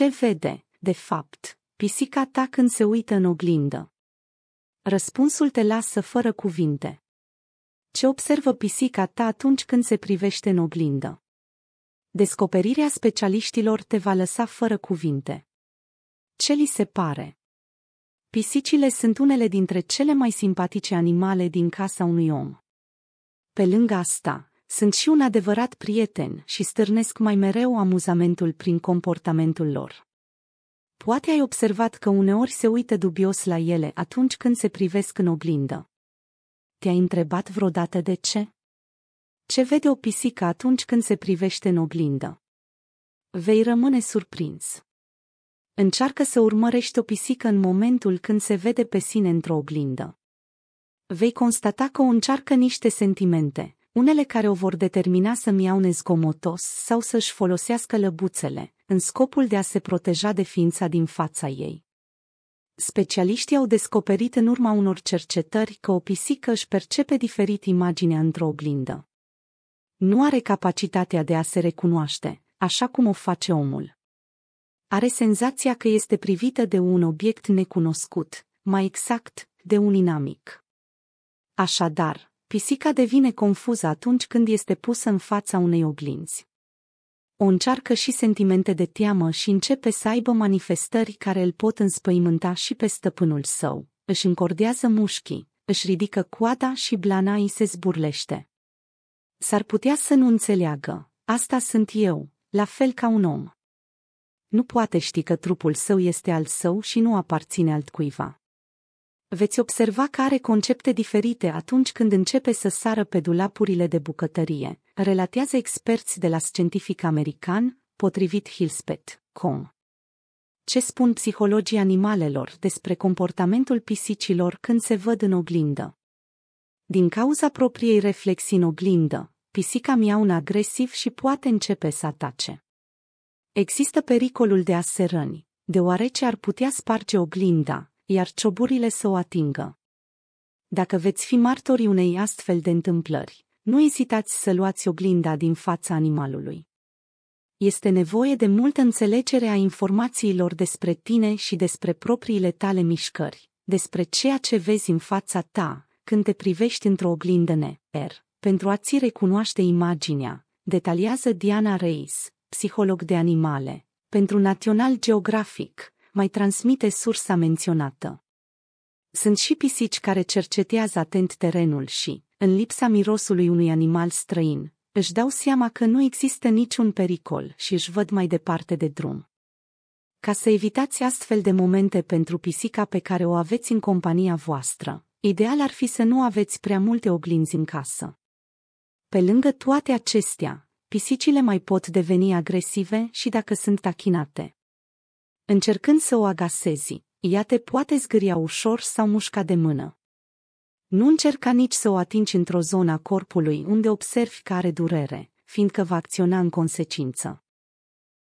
Ce vede, de fapt, pisica ta când se uită în oglindă? Răspunsul te lasă fără cuvinte. Ce observă pisica ta atunci când se privește în oglindă? Descoperirea specialiștilor te va lăsa fără cuvinte. Ce li se pare? Pisicile sunt unele dintre cele mai simpatice animale din casa unui om. Pe lângă asta, sunt și un adevărat prieten și stârnesc mai mereu amuzamentul prin comportamentul lor. Poate ai observat că uneori se uită dubios la ele atunci când se privesc în oglindă. Te-ai întrebat vreodată de ce? Ce vede o pisică atunci când se privește în oglindă? Vei rămâne surprins. Încearcă să urmărești o pisică în momentul când se vede pe sine într-o oglindă. Vei constata că o încearcă niște sentimente, unele care o vor determina să-mi iau nezgomotos sau să-și folosească lăbuțele, în scopul de a se proteja de ființa din fața ei. Specialiștii au descoperit în urma unor cercetări că o pisică își percepe diferit imaginea într-o oglindă. Nu are capacitatea de a se recunoaște, așa cum o face omul. Are senzația că este privită de un obiect necunoscut, mai exact, de un inamic. Așadar, Pisica devine confuză atunci când este pusă în fața unei oglinzi. O încearcă și sentimente de teamă și începe să aibă manifestări care îl pot înspăimânta și pe stăpânul său. Își încordează mușchii, își ridică coada și blana îi se zburlește. S-ar putea să nu înțeleagă, asta sunt eu, la fel ca un om. Nu poate ști că trupul său este al său și nu aparține altcuiva. Veți observa că are concepte diferite atunci când începe să sară pe dulapurile de bucătărie, relatează experți de la Scientific American, potrivit Hillspet.com. Ce spun psihologii animalelor despre comportamentul pisicilor când se văd în oglindă? Din cauza propriei reflexii în oglindă, pisica un agresiv și poate începe să atace. Există pericolul de a se răni, deoarece ar putea sparge oglinda, iar cioburile să o atingă. Dacă veți fi martorii unei astfel de întâmplări, nu ezitați să luați oglinda din fața animalului. Este nevoie de multă înțelegere a informațiilor despre tine și despre propriile tale mișcări, despre ceea ce vezi în fața ta când te privești într-o oglindă neper. Pentru a ți recunoaște imaginea, detaliază Diana Reis, psiholog de animale, pentru National Geographic, mai transmite sursa menționată. Sunt și pisici care cercetează atent terenul și, în lipsa mirosului unui animal străin, își dau seama că nu există niciun pericol și își văd mai departe de drum. Ca să evitați astfel de momente pentru pisica pe care o aveți în compania voastră, ideal ar fi să nu aveți prea multe oglinzi în casă. Pe lângă toate acestea, pisicile mai pot deveni agresive și dacă sunt tachinate. Încercând să o agasezi, ea te poate zgâria ușor sau mușca de mână. Nu încerca nici să o atingi într-o zonă a corpului unde observi că are durere, fiindcă va acționa în consecință.